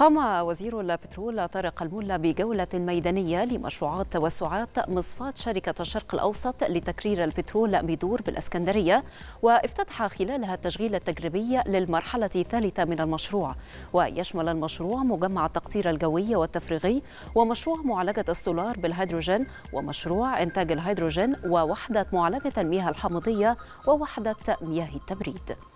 قام وزير البترول طارق الملا بجولة ميدانية لمشروعات توسعات مصفاة شركة الشرق الأوسط لتكرير البترول بدور بالإسكندرية وافتتح خلالها التشغيل التجريبي للمرحلة الثالثة من المشروع ويشمل المشروع مجمع التقطير الجوي والتفريغي ومشروع معالجة السولار بالهيدروجين ومشروع إنتاج الهيدروجين ووحدة معالجة المياه الحمضية ووحدة مياه التبريد